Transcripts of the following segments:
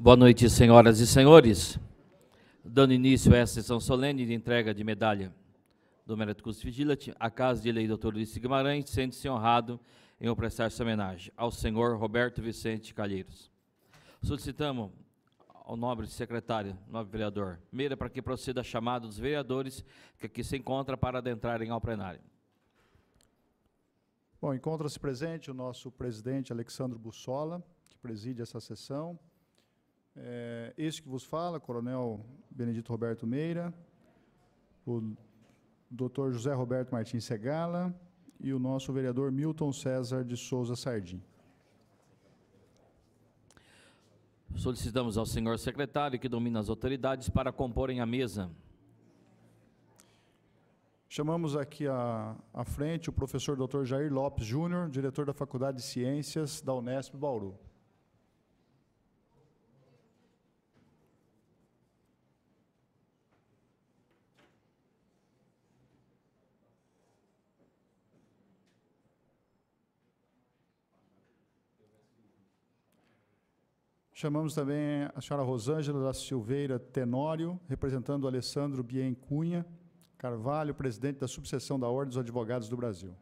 Boa noite, senhoras e senhores. Dando início a esta sessão solene de entrega de medalha do Mérito Cus Vigilante, a Casa de Lei Doutor Luiz Guimarães sente-se honrado em prestar essa homenagem ao senhor Roberto Vicente Calheiros. Solicitamos ao nobre secretário, nobre vereador Meira, para que proceda a chamada dos vereadores que aqui se encontra para adentrarem ao plenário. Bom, encontra-se presente o nosso presidente Alexandre Bussola, que preside essa sessão, é, este que vos fala, Coronel Benedito Roberto Meira, o Dr. José Roberto Martins Segala e o nosso vereador Milton César de Souza Sardim. Solicitamos ao senhor secretário que domina as autoridades para comporem a mesa. Chamamos aqui à, à frente o professor Dr. Jair Lopes Júnior, diretor da Faculdade de Ciências da Unesp Bauru. Chamamos também a senhora Rosângela da Silveira Tenório, representando o Alessandro Bien Cunha Carvalho, presidente da subseção da Ordem dos Advogados do Brasil.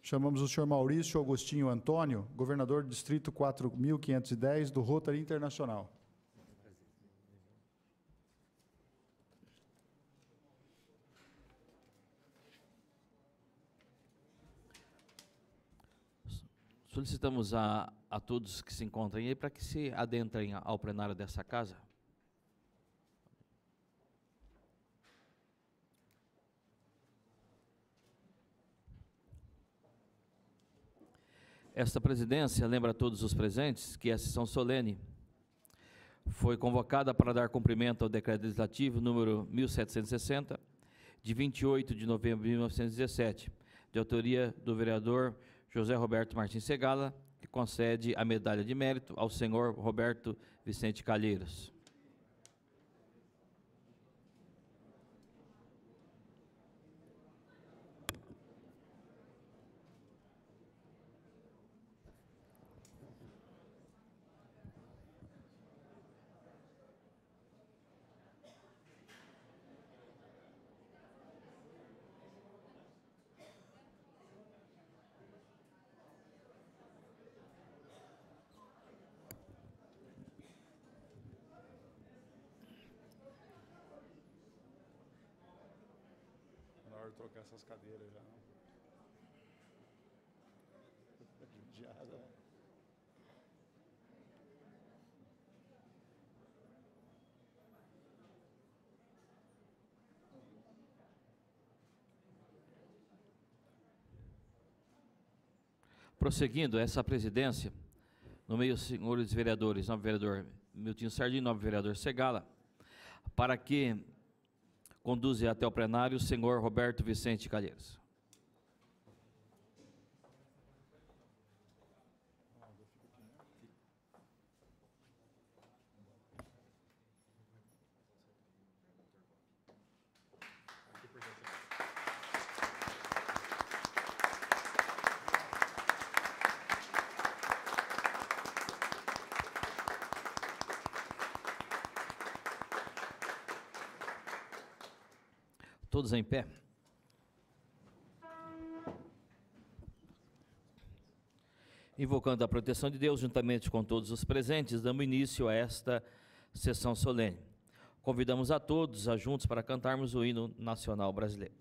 Chamamos o senhor Maurício Agostinho Antônio, governador do Distrito 4510 do Rotary Internacional. Solicitamos a, a todos que se encontrem aí para que se adentrem ao plenário dessa casa. Esta presidência lembra a todos os presentes que a sessão solene foi convocada para dar cumprimento ao decreto legislativo número 1760, de 28 de novembro de 1917, de autoria do vereador José Roberto Martins Segala, que concede a medalha de mérito ao senhor Roberto Vicente Calheiros. Prosseguindo essa presidência, no meio dos senhores vereadores, novo vereador Milton Sardim, novo vereador Segala, para que conduza até o plenário o senhor Roberto Vicente Calheiros. Todos em pé. Invocando a proteção de Deus juntamente com todos os presentes, damos início a esta sessão solene. Convidamos a todos a juntos para cantarmos o hino nacional brasileiro.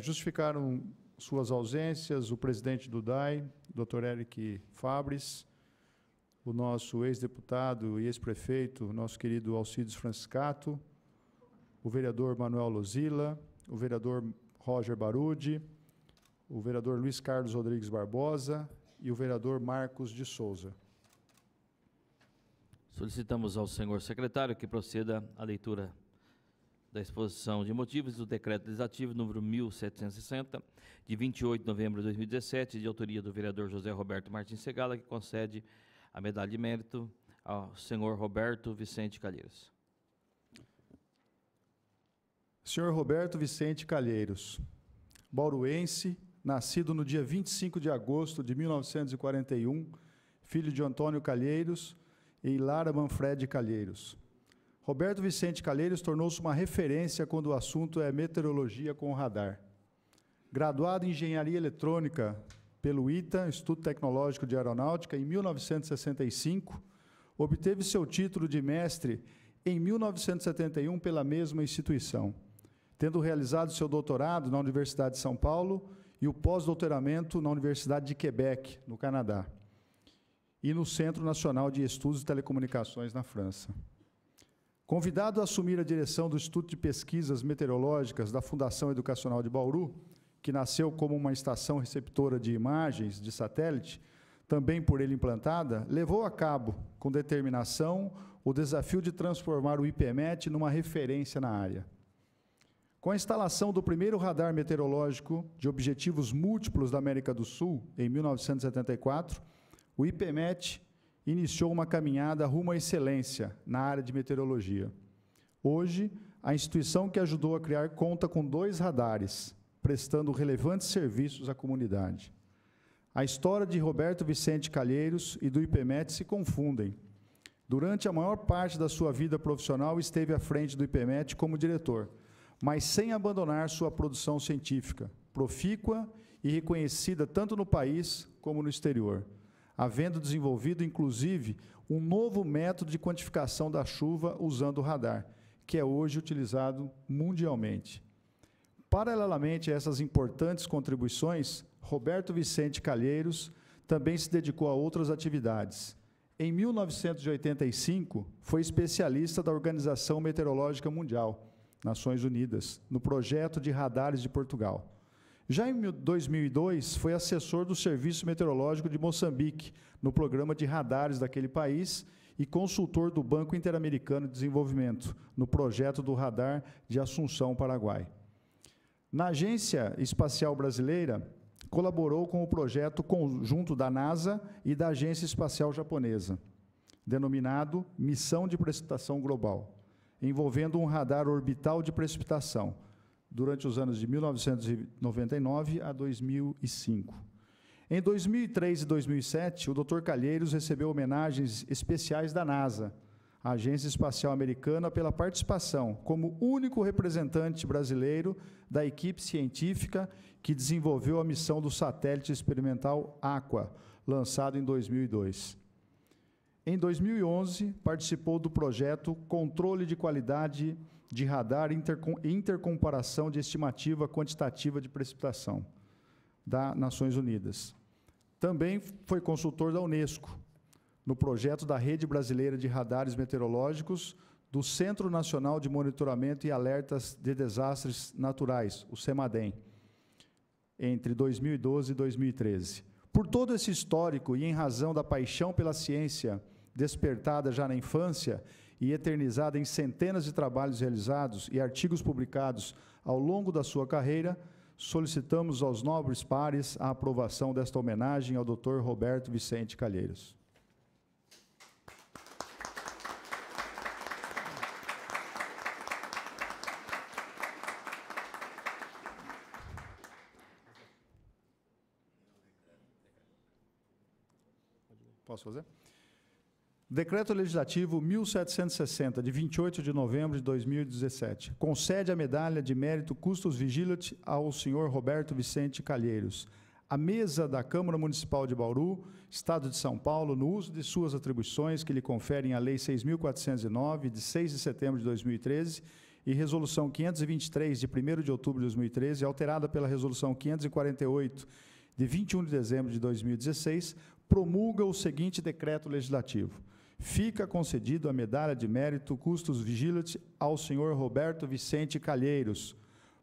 justificaram suas ausências o presidente do DAI, Dr. Eric Fabres, o nosso ex-deputado e ex-prefeito, nosso querido Alcides Franciscato, o vereador Manuel Lozila, o vereador Roger Barudi, o vereador Luiz Carlos Rodrigues Barbosa e o vereador Marcos de Souza. Solicitamos ao senhor secretário que proceda à leitura da exposição de motivos do decreto legislativo número 1760, de 28 de novembro de 2017, de autoria do vereador José Roberto Martins Segala, que concede a medalha de mérito ao senhor Roberto Vicente Calheiros. Senhor Roberto Vicente Calheiros, bauruense, nascido no dia 25 de agosto de 1941, filho de Antônio Calheiros e Lara Manfred Calheiros Roberto Vicente Calheiros tornou-se uma referência quando o assunto é meteorologia com radar. Graduado em Engenharia Eletrônica pelo ITA, Instituto Tecnológico de Aeronáutica, em 1965, obteve seu título de mestre em 1971 pela mesma instituição, tendo realizado seu doutorado na Universidade de São Paulo e o pós-doutoramento na Universidade de Quebec, no Canadá, e no Centro Nacional de Estudos de Telecomunicações, na França. Convidado a assumir a direção do Instituto de Pesquisas Meteorológicas da Fundação Educacional de Bauru, que nasceu como uma estação receptora de imagens de satélite, também por ele implantada, levou a cabo, com determinação, o desafio de transformar o IPMET numa referência na área. Com a instalação do primeiro radar meteorológico de objetivos múltiplos da América do Sul, em 1974, o IPMET iniciou uma caminhada rumo à excelência na área de meteorologia. Hoje, a instituição que ajudou a criar conta com dois radares, prestando relevantes serviços à comunidade. A história de Roberto Vicente Calheiros e do IPMET se confundem. Durante a maior parte da sua vida profissional, esteve à frente do IPMET como diretor, mas sem abandonar sua produção científica, profícua e reconhecida tanto no país como no exterior havendo desenvolvido, inclusive, um novo método de quantificação da chuva usando o radar, que é hoje utilizado mundialmente. Paralelamente a essas importantes contribuições, Roberto Vicente Calheiros também se dedicou a outras atividades. Em 1985, foi especialista da Organização Meteorológica Mundial, Nações Unidas, no projeto de radares de Portugal. Já em 2002, foi assessor do Serviço Meteorológico de Moçambique, no programa de radares daquele país, e consultor do Banco Interamericano de Desenvolvimento, no projeto do radar de Assunção, Paraguai. Na Agência Espacial Brasileira, colaborou com o projeto conjunto da NASA e da Agência Espacial Japonesa, denominado Missão de Precipitação Global, envolvendo um radar orbital de precipitação, durante os anos de 1999 a 2005. Em 2003 e 2007, o Dr. Calheiros recebeu homenagens especiais da NASA, a Agência Espacial Americana, pela participação como único representante brasileiro da equipe científica que desenvolveu a missão do satélite experimental Aqua, lançado em 2002. Em 2011, participou do projeto Controle de Qualidade de radar intercomparação de estimativa quantitativa de precipitação da Nações Unidas. Também foi consultor da Unesco no projeto da Rede Brasileira de Radares Meteorológicos do Centro Nacional de Monitoramento e Alertas de Desastres Naturais, o CEMADEM, entre 2012 e 2013. Por todo esse histórico e em razão da paixão pela ciência despertada já na infância, e eternizada em centenas de trabalhos realizados e artigos publicados ao longo da sua carreira, solicitamos aos nobres pares a aprovação desta homenagem ao Dr. Roberto Vicente Calheiros. Posso fazer? Decreto Legislativo 1760, de 28 de novembro de 2017, concede a medalha de mérito Custos Vigilat ao senhor Roberto Vicente Calheiros. A mesa da Câmara Municipal de Bauru, Estado de São Paulo, no uso de suas atribuições que lhe conferem a Lei 6.409, de 6 de setembro de 2013, e Resolução 523, de 1 de outubro de 2013, alterada pela Resolução 548, de 21 de dezembro de 2016, promulga o seguinte decreto legislativo fica concedido a medalha de mérito custos vigilante ao senhor Roberto Vicente Calheiros.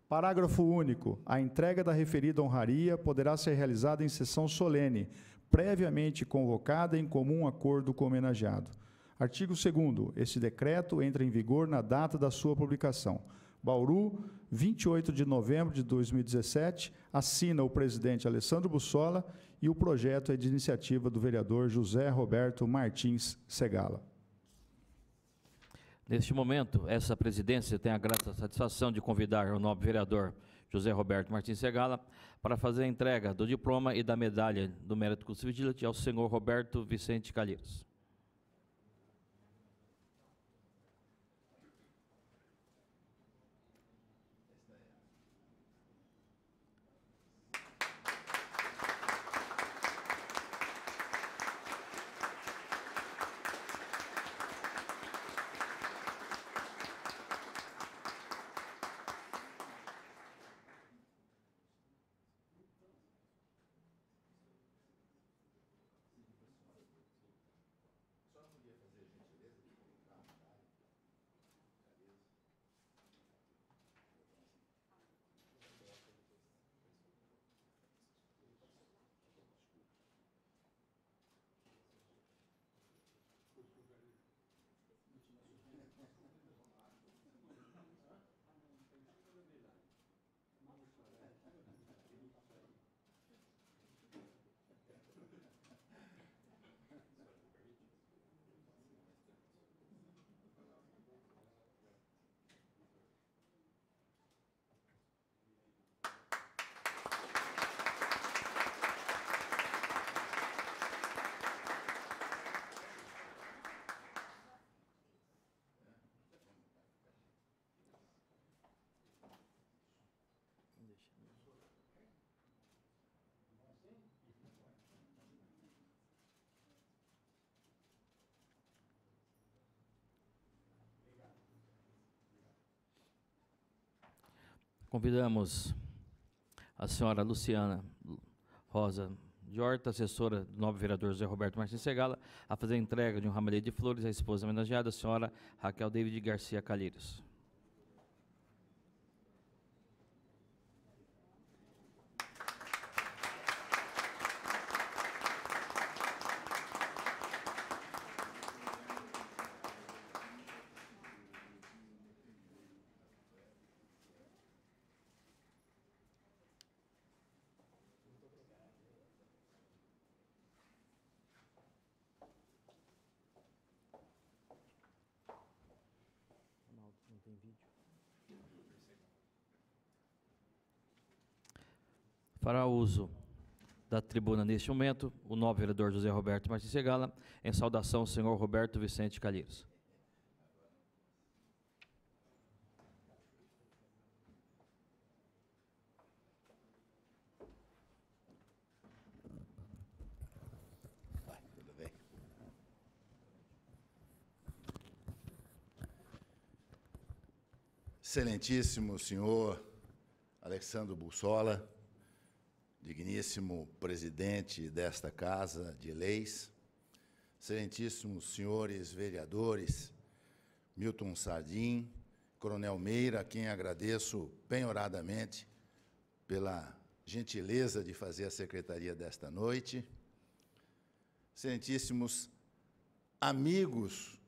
Parágrafo único. A entrega da referida honraria poderá ser realizada em sessão solene, previamente convocada em comum acordo com o homenageado. Artigo 2 Este decreto entra em vigor na data da sua publicação. Bauru, 28 de novembro de 2017, assina o presidente Alessandro Bussola e o projeto é de iniciativa do vereador José Roberto Martins Segala. Neste momento, essa presidência tem a grata satisfação de convidar o nobre vereador José Roberto Martins Segala para fazer a entrega do diploma e da medalha do mérito constitutivo ao senhor Roberto Vicente Calheiros. Convidamos a senhora Luciana Rosa de Horta, assessora do novo vereador José Roberto Martins Segala, a fazer a entrega de um ramalhete de flores à esposa homenageada, a senhora Raquel David Garcia Calheiros. uso da tribuna neste momento, o novo vereador José Roberto Martins Segala, em saudação ao senhor Roberto Vicente Calheiros. Excelentíssimo senhor Alexandre Bussola, digníssimo presidente desta Casa de Leis, excelentíssimos senhores vereadores, Milton Sardim, Coronel Meira, a quem agradeço penhoradamente pela gentileza de fazer a secretaria desta noite, excelentíssimos amigos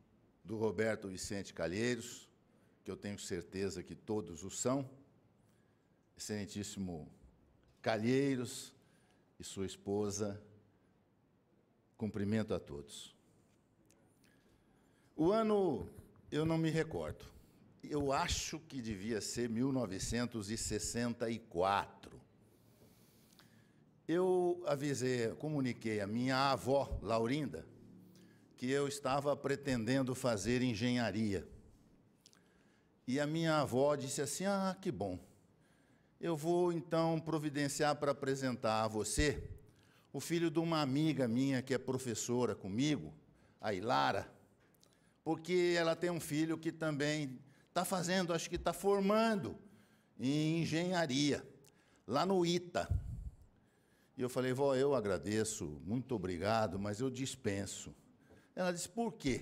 do Roberto Vicente Calheiros, que eu tenho certeza que todos o são, excelentíssimo Calheiros e sua esposa. Cumprimento a todos. O ano eu não me recordo. Eu acho que devia ser 1964. Eu avisei, comuniquei à minha avó, Laurinda, que eu estava pretendendo fazer engenharia. E a minha avó disse assim: Ah, que bom eu vou então providenciar para apresentar a você o filho de uma amiga minha que é professora comigo, a Ilara, porque ela tem um filho que também está fazendo, acho que está formando em engenharia, lá no ITA. E eu falei, vó, eu agradeço, muito obrigado, mas eu dispenso. Ela disse, por quê?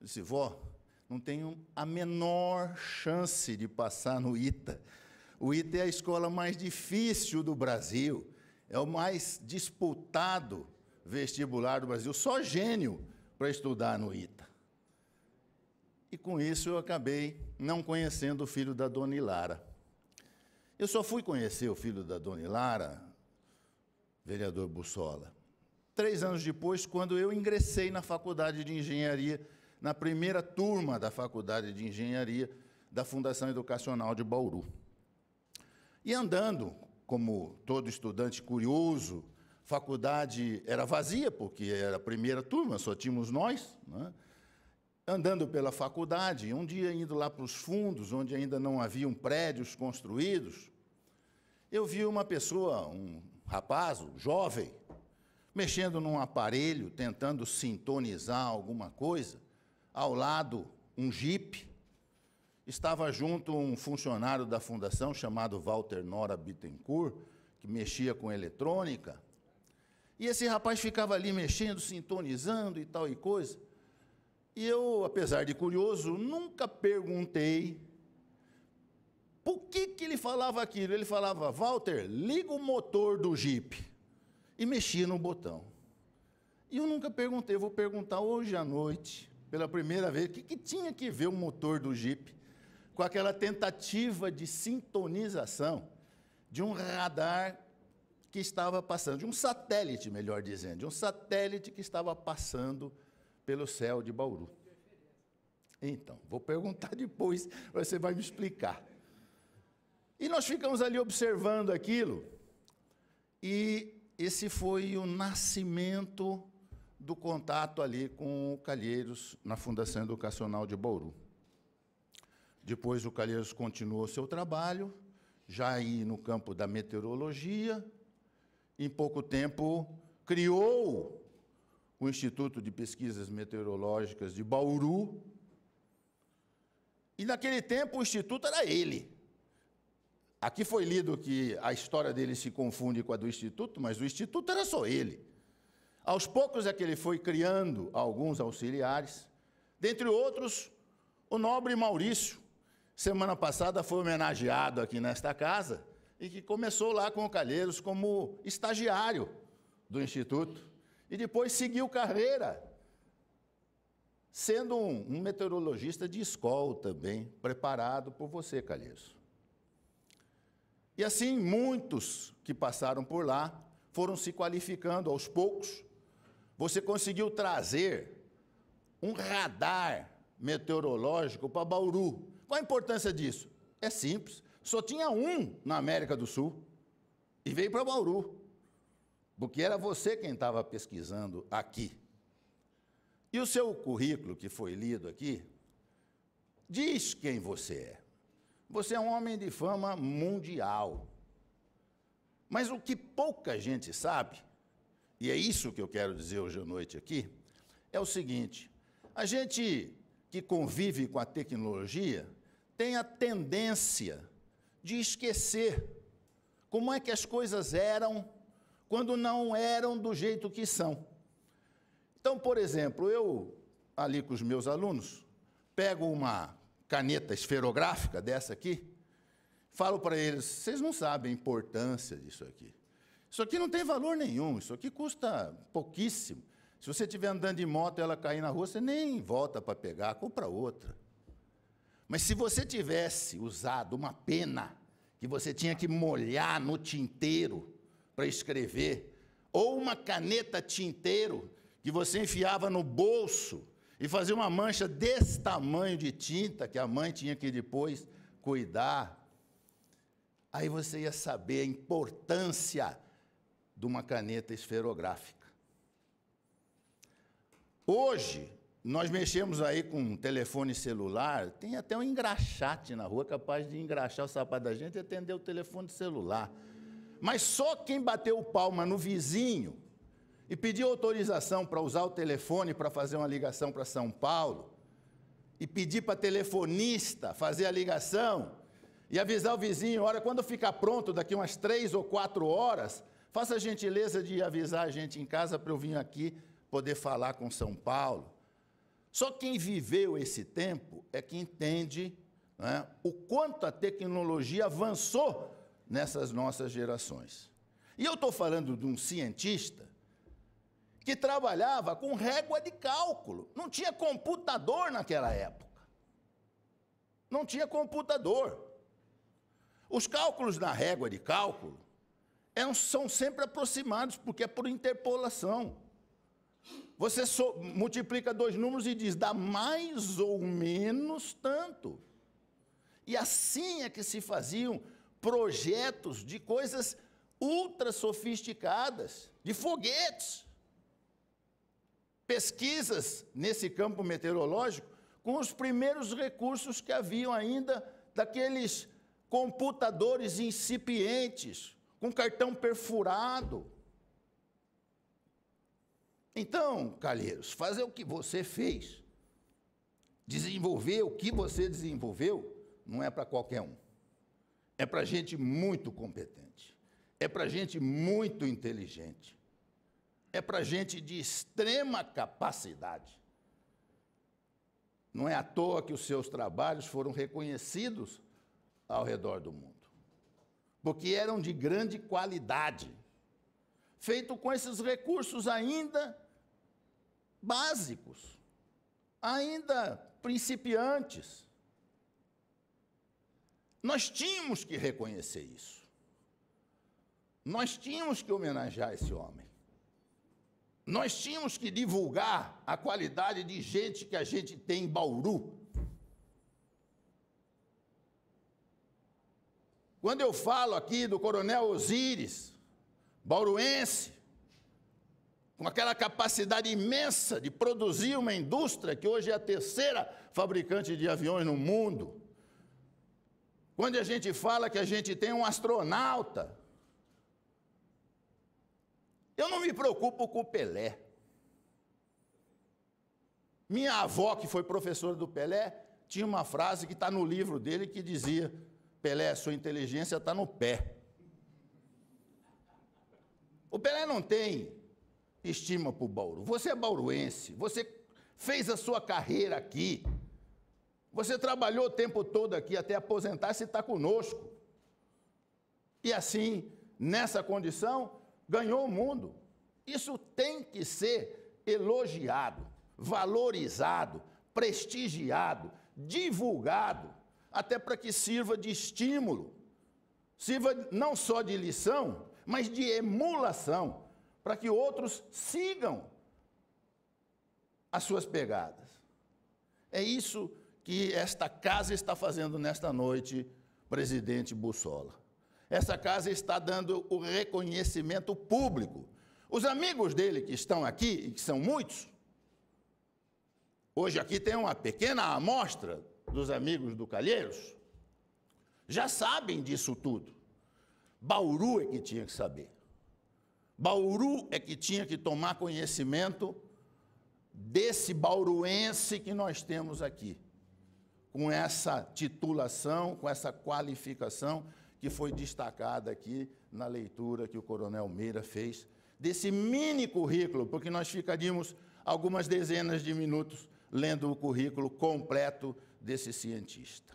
Eu disse, vó, não tenho a menor chance de passar no ITA o ITA é a escola mais difícil do Brasil, é o mais disputado vestibular do Brasil. Só gênio para estudar no ITA. E com isso eu acabei não conhecendo o filho da dona Ilara. Eu só fui conhecer o filho da dona Ilara, vereador Bussola, três anos depois, quando eu ingressei na faculdade de engenharia, na primeira turma da faculdade de engenharia da Fundação Educacional de Bauru. E andando, como todo estudante curioso, faculdade era vazia, porque era a primeira turma, só tínhamos nós, né? andando pela faculdade, um dia indo lá para os fundos, onde ainda não haviam prédios construídos, eu vi uma pessoa, um rapaz, um jovem, mexendo num aparelho, tentando sintonizar alguma coisa, ao lado um jipe Estava junto um funcionário da fundação chamado Walter Nora Bittencourt, que mexia com eletrônica. E esse rapaz ficava ali mexendo, sintonizando e tal e coisa. E eu, apesar de curioso, nunca perguntei por que, que ele falava aquilo. Ele falava, Walter, liga o motor do Jeep. E mexia no botão. E eu nunca perguntei, eu vou perguntar hoje à noite, pela primeira vez, o que, que tinha que ver o motor do Jeep com aquela tentativa de sintonização de um radar que estava passando, de um satélite, melhor dizendo, de um satélite que estava passando pelo céu de Bauru. Então, vou perguntar depois, você vai me explicar. E nós ficamos ali observando aquilo, e esse foi o nascimento do contato ali com o Calheiros na Fundação Educacional de Bauru. Depois o Calheiros continuou seu trabalho, já aí no campo da meteorologia. Em pouco tempo, criou o Instituto de Pesquisas Meteorológicas de Bauru. E naquele tempo o instituto era ele. Aqui foi lido que a história dele se confunde com a do instituto, mas o instituto era só ele. Aos poucos é que ele foi criando alguns auxiliares, dentre outros, o nobre Maurício, semana passada foi homenageado aqui nesta casa e que começou lá com o Calheiros como estagiário do Instituto e depois seguiu carreira, sendo um, um meteorologista de escola também, preparado por você, Calheiros. E assim, muitos que passaram por lá foram se qualificando aos poucos. Você conseguiu trazer um radar meteorológico para Bauru, qual a importância disso? É simples. Só tinha um na América do Sul e veio para Bauru, porque era você quem estava pesquisando aqui. E o seu currículo que foi lido aqui diz quem você é. Você é um homem de fama mundial. Mas o que pouca gente sabe, e é isso que eu quero dizer hoje à noite aqui, é o seguinte: a gente que convive com a tecnologia tem a tendência de esquecer como é que as coisas eram quando não eram do jeito que são. Então, por exemplo, eu, ali com os meus alunos, pego uma caneta esferográfica dessa aqui, falo para eles: vocês não sabem a importância disso aqui. Isso aqui não tem valor nenhum, isso aqui custa pouquíssimo. Se você estiver andando de moto e ela cair na rua, você nem volta para pegar, compra outra. Mas se você tivesse usado uma pena que você tinha que molhar no tinteiro para escrever, ou uma caneta tinteiro que você enfiava no bolso e fazia uma mancha desse tamanho de tinta que a mãe tinha que depois cuidar, aí você ia saber a importância de uma caneta esferográfica. Hoje, nós mexemos aí com um telefone celular, tem até um engraxate na rua capaz de engraxar o sapato da gente e atender o telefone celular. Mas só quem bateu palma no vizinho e pediu autorização para usar o telefone para fazer uma ligação para São Paulo, e pedir para telefonista fazer a ligação, e avisar o vizinho, olha, quando ficar pronto, daqui umas três ou quatro horas, faça a gentileza de avisar a gente em casa para eu vir aqui poder falar com São Paulo. Só quem viveu esse tempo é que entende né, o quanto a tecnologia avançou nessas nossas gerações. E eu estou falando de um cientista que trabalhava com régua de cálculo. Não tinha computador naquela época. Não tinha computador. Os cálculos na régua de cálculo são sempre aproximados, porque é por interpolação. Você so, multiplica dois números e diz, dá mais ou menos tanto. E assim é que se faziam projetos de coisas ultra sofisticadas, de foguetes. Pesquisas nesse campo meteorológico com os primeiros recursos que haviam ainda daqueles computadores incipientes, com cartão perfurado, então, Calheiros, fazer o que você fez, desenvolver o que você desenvolveu, não é para qualquer um. É para gente muito competente. É para gente muito inteligente. É para gente de extrema capacidade. Não é à toa que os seus trabalhos foram reconhecidos ao redor do mundo, porque eram de grande qualidade, feito com esses recursos ainda básicos, ainda principiantes. Nós tínhamos que reconhecer isso. Nós tínhamos que homenagear esse homem. Nós tínhamos que divulgar a qualidade de gente que a gente tem em Bauru. Quando eu falo aqui do Coronel Osíris, bauruense, com aquela capacidade imensa de produzir uma indústria que hoje é a terceira fabricante de aviões no mundo. Quando a gente fala que a gente tem um astronauta, eu não me preocupo com o Pelé. Minha avó, que foi professora do Pelé, tinha uma frase que está no livro dele que dizia: Pelé, sua inteligência está no pé. O Pelé não tem estima para o Bauru. Você é bauruense, você fez a sua carreira aqui, você trabalhou o tempo todo aqui até aposentar se está conosco. E assim, nessa condição, ganhou o mundo. Isso tem que ser elogiado, valorizado, prestigiado, divulgado, até para que sirva de estímulo, sirva não só de lição, mas de emulação para que outros sigam as suas pegadas. É isso que esta casa está fazendo nesta noite, presidente Bussola. Essa casa está dando o reconhecimento público. Os amigos dele que estão aqui, e que são muitos, hoje aqui tem uma pequena amostra dos amigos do Calheiros, já sabem disso tudo. Bauru é que tinha que saber. Bauru é que tinha que tomar conhecimento desse bauruense que nós temos aqui, com essa titulação, com essa qualificação que foi destacada aqui na leitura que o Coronel Meira fez desse mini currículo, porque nós ficaríamos algumas dezenas de minutos lendo o currículo completo desse cientista.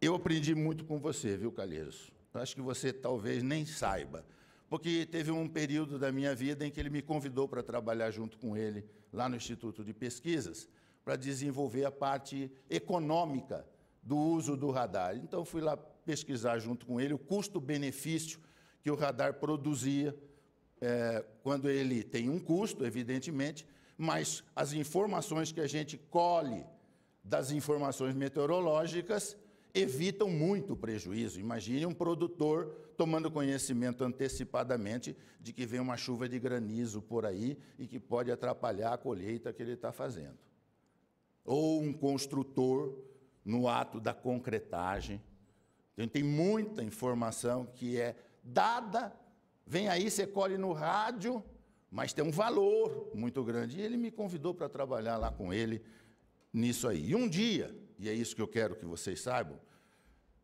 Eu aprendi muito com você, viu, Calheiros? Eu acho que você talvez nem saiba porque teve um período da minha vida em que ele me convidou para trabalhar junto com ele lá no Instituto de Pesquisas, para desenvolver a parte econômica do uso do radar. Então fui lá pesquisar junto com ele o custo-benefício que o radar produzia é, quando ele tem um custo, evidentemente, mas as informações que a gente colhe das informações meteorológicas evitam muito prejuízo. Imagine um produtor tomando conhecimento antecipadamente de que vem uma chuva de granizo por aí e que pode atrapalhar a colheita que ele está fazendo. Ou um construtor no ato da concretagem. Então, tem muita informação que é dada, vem aí, você colhe no rádio, mas tem um valor muito grande. E ele me convidou para trabalhar lá com ele nisso aí. E um dia, e é isso que eu quero que vocês saibam,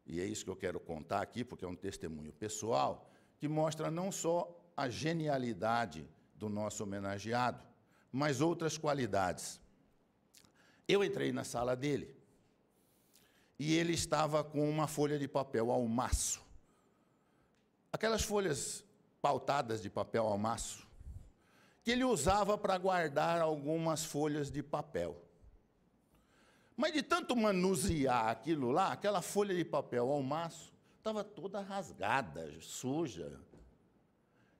e é isso que eu quero contar aqui, porque é um testemunho pessoal, que mostra não só a genialidade do nosso homenageado, mas outras qualidades. Eu entrei na sala dele e ele estava com uma folha de papel ao maço. Aquelas folhas pautadas de papel ao maço, que ele usava para guardar algumas folhas de papel. Mas de tanto manusear aquilo lá, aquela folha de papel ao maço estava toda rasgada, suja.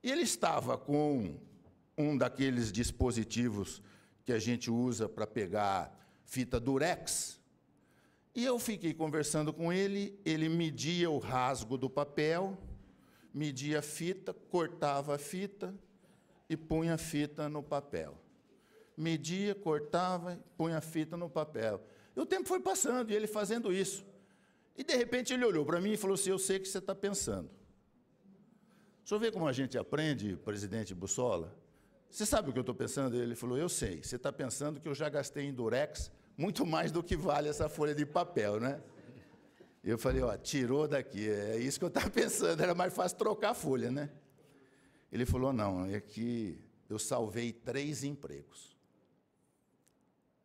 E ele estava com um daqueles dispositivos que a gente usa para pegar fita durex. E eu fiquei conversando com ele, ele media o rasgo do papel, media a fita, cortava a fita e punha a fita no papel media, cortava, punha a fita no papel. E o tempo foi passando e ele fazendo isso. E de repente ele olhou para mim e falou assim: Eu sei o que você está pensando. Deixa eu ver como a gente aprende, presidente Bussola. Você sabe o que eu estou pensando? Ele falou: Eu sei. Você está pensando que eu já gastei em Durex muito mais do que vale essa folha de papel, né? Eu falei: Ó, tirou daqui. É isso que eu estava pensando. Era mais fácil trocar a folha, né? Ele falou: Não, é que eu salvei três empregos.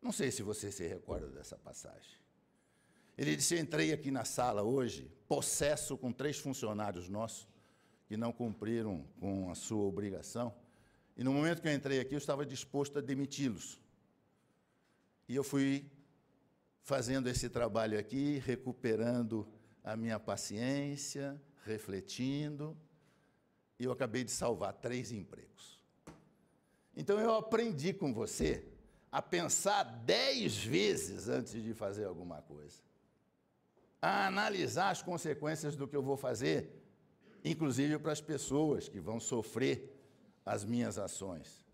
Não sei se você se recorda dessa passagem. Ele disse: Entrei aqui na sala hoje, possesso com três funcionários nossos que não cumpriram com a sua obrigação. E no momento que eu entrei aqui, eu estava disposto a demiti-los. E eu fui fazendo esse trabalho aqui, recuperando a minha paciência, refletindo, e eu acabei de salvar três empregos. Então eu aprendi com você a pensar dez vezes antes de fazer alguma coisa, a analisar as consequências do que eu vou fazer, inclusive para as pessoas que vão sofrer as minhas ações.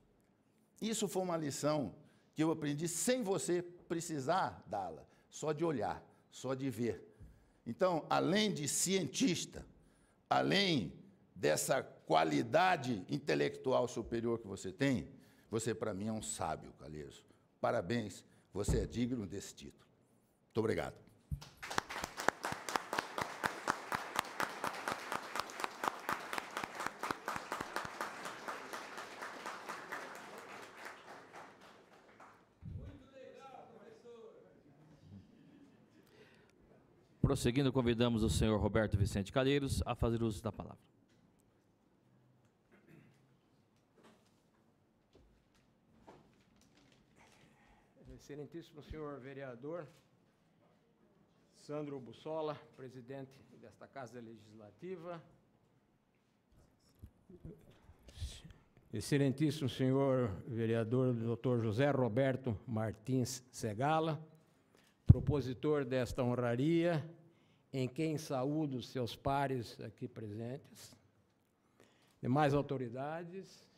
Isso foi uma lição que eu aprendi sem você precisar dá-la, só de olhar, só de ver. Então, além de cientista, além dessa qualidade intelectual superior que você tem, você, para mim, é um sábio, Calheiros. Parabéns, você é digno desse título. Muito obrigado. Prosseguindo, convidamos o senhor Roberto Vicente Calheiros a fazer uso da palavra. Excelentíssimo senhor vereador Sandro Bussola, presidente desta Casa Legislativa. Excelentíssimo senhor vereador Dr. José Roberto Martins Segala, propositor desta honraria, em quem saúdo seus pares aqui presentes, demais autoridades,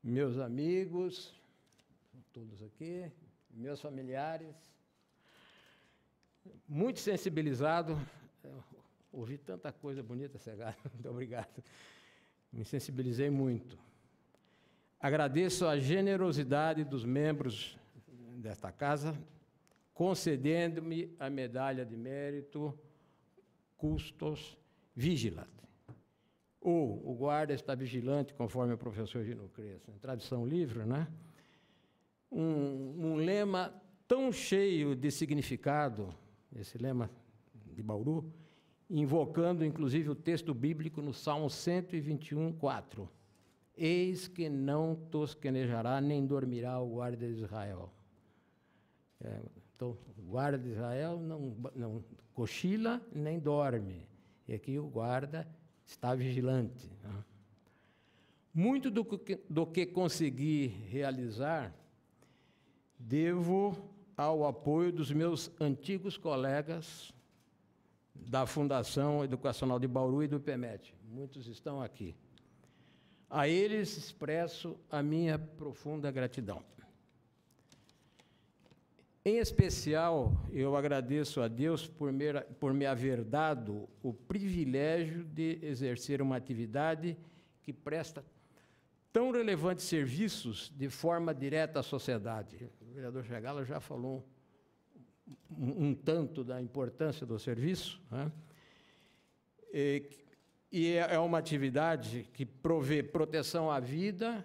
meus amigos, todos aqui, meus familiares. Muito sensibilizado. ouvi tanta coisa bonita, Cegado. Muito obrigado. Me sensibilizei muito. Agradeço a generosidade dos membros desta casa, concedendo-me a medalha de mérito Custos Vigilat. Ou o guarda está vigilante, conforme o professor Gino Crespo. Né? Tradução livre, né? um, um lema tão cheio de significado, esse lema de Bauru, invocando inclusive o texto bíblico no Salmo 121, 4. Eis que não tosquenejará nem dormirá o guarda de Israel. É, então, o guarda de Israel não, não cochila nem dorme. E aqui o guarda está vigilante. Né? Muito do que, do que consegui realizar devo ao apoio dos meus antigos colegas da Fundação Educacional de Bauru e do PEMET. Muitos estão aqui. A eles expresso a minha profunda gratidão. Em especial, eu agradeço a Deus por me, por me haver dado o privilégio de exercer uma atividade que presta tão relevantes serviços de forma direta à sociedade o vereador Chagala já falou um, um tanto da importância do serviço, né? e, e é, é uma atividade que provê proteção à vida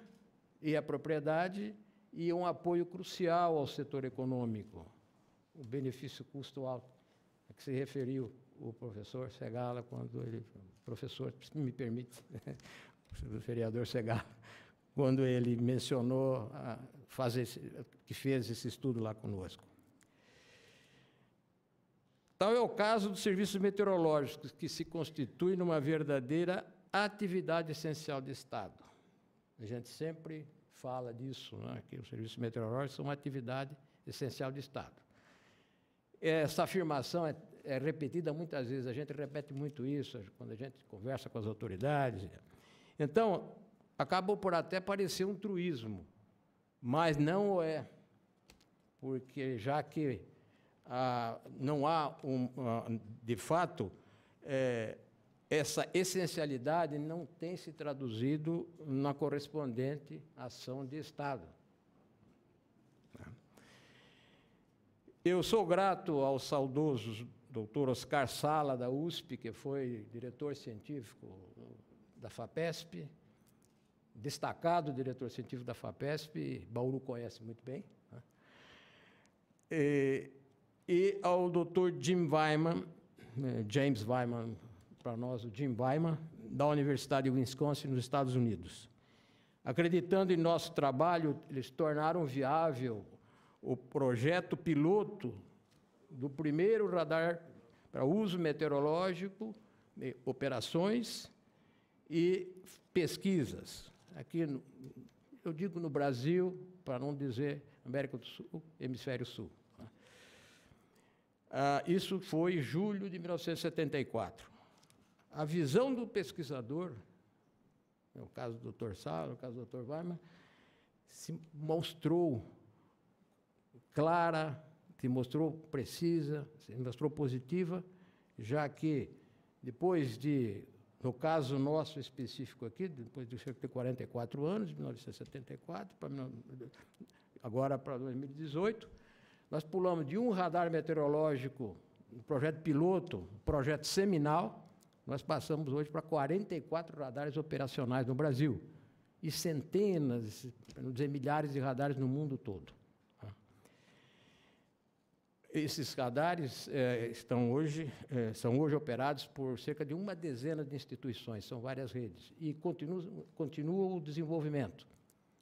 e à propriedade e um apoio crucial ao setor econômico. O benefício custo alto a que se referiu o professor Segala quando ele professor me permite, o vereador Segala quando ele mencionou ah, fazer, que fez esse estudo lá conosco. Tal é o caso dos serviços meteorológicos, que se constitui numa verdadeira atividade essencial do Estado. A gente sempre fala disso, né, que os serviços meteorológicos são uma atividade essencial do Estado. Essa afirmação é, é, repetida muitas vezes, a gente repete muito isso quando a gente conversa com as autoridades. Então, acabou por até parecer um truísmo, mas não é, porque já que ah, não há, um, ah, de fato, é, essa essencialidade não tem se traduzido na correspondente ação de Estado. Eu sou grato ao saudoso doutor Oscar Sala, da USP, que foi diretor científico da FAPESP, destacado diretor científico da FAPESP, Bauru conhece muito bem, né? e, e, ao Dr. Jim Weiman, né, James Weiman, para nós, o Jim Weiman, da Universidade de Wisconsin, nos Estados Unidos. Acreditando em nosso trabalho, eles tornaram viável o projeto piloto do primeiro radar para uso meteorológico, né, operações e pesquisas aqui, no, eu digo no Brasil, para não dizer América do Sul, Hemisfério Sul. Né? Ah, isso foi julho de 1974. A visão do pesquisador, no é caso do Dr. Sala, no é caso do Dr. Weimar, se mostrou clara, se mostrou precisa, se mostrou positiva, já que depois de no caso nosso específico aqui, depois de cerca de 44 anos, de 1974 para agora para 2018, nós pulamos de um radar meteorológico, um projeto piloto, um projeto seminal, nós passamos hoje para 44 radares operacionais no Brasil e centenas, para não dizer milhares de radares no mundo todo. Esses radares é, estão hoje, é, são hoje operados por cerca de uma dezena de instituições, são várias redes, e continua, continua o desenvolvimento.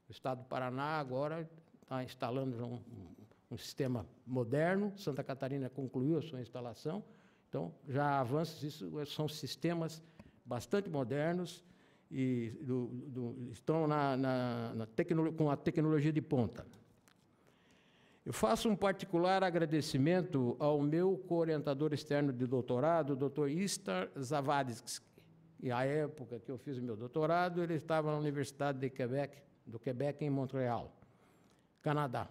O Estado do Paraná agora está instalando um, um sistema moderno, Santa Catarina concluiu a sua instalação, então já avanços, isso são sistemas bastante modernos e do, do, estão na, na, na tecno, com a tecnologia de ponta. Eu faço um particular agradecimento ao meu coorientador externo de doutorado, o Dr. Istar Zavadisky. E à época que eu fiz o meu doutorado, ele estava na Universidade de Quebec, do Quebec em Montreal, Canadá.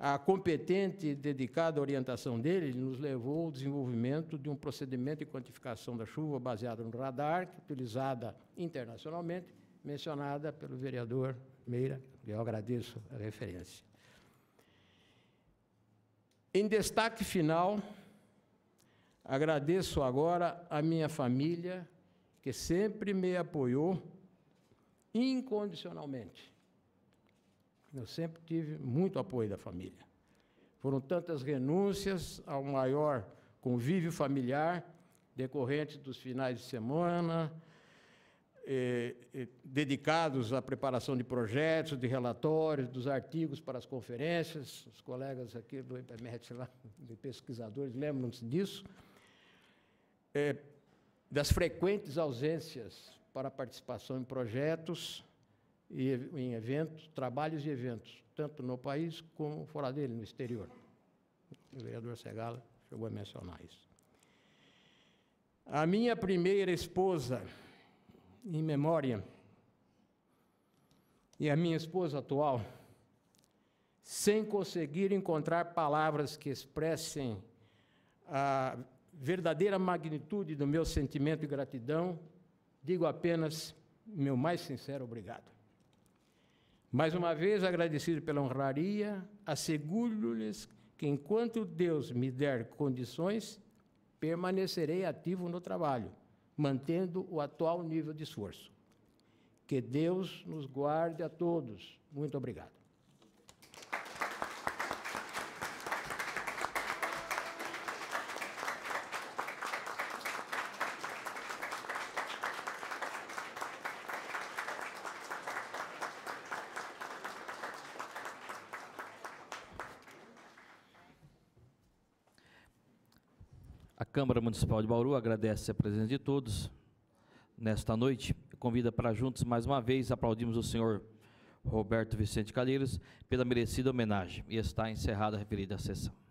A competente e dedicada orientação dele nos levou ao desenvolvimento de um procedimento de quantificação da chuva baseado no radar, é utilizada internacionalmente, mencionada pelo vereador Meira, que eu agradeço a referência. Em destaque final, agradeço agora a minha família, que sempre me apoiou incondicionalmente. Eu sempre tive muito apoio da família. Foram tantas renúncias ao maior convívio familiar, decorrente dos finais de semana, eh, eh, dedicados à preparação de projetos, de relatórios, dos artigos para as conferências. Os colegas aqui do IPMET, lá, de pesquisadores, lembram-se disso. É, das frequentes ausências para participação em projetos e em eventos, trabalhos e eventos, tanto no país como fora dele, no exterior. O vereador Segala chegou a mencionar isso. A minha primeira esposa, em memória, e a minha esposa atual, sem conseguir encontrar palavras que expressem a verdadeira magnitude do meu sentimento de gratidão, digo apenas meu mais sincero obrigado. Mais uma vez agradecido pela honraria, asseguro-lhes que enquanto Deus me der condições, permanecerei ativo no trabalho, mantendo o atual nível de esforço. Que Deus nos guarde a todos. Muito obrigado. Câmara Municipal de Bauru agradece a presença de todos nesta noite. Convida para juntos mais uma vez aplaudimos o senhor Roberto Vicente Calheiros pela merecida homenagem. E está encerrada a referida sessão.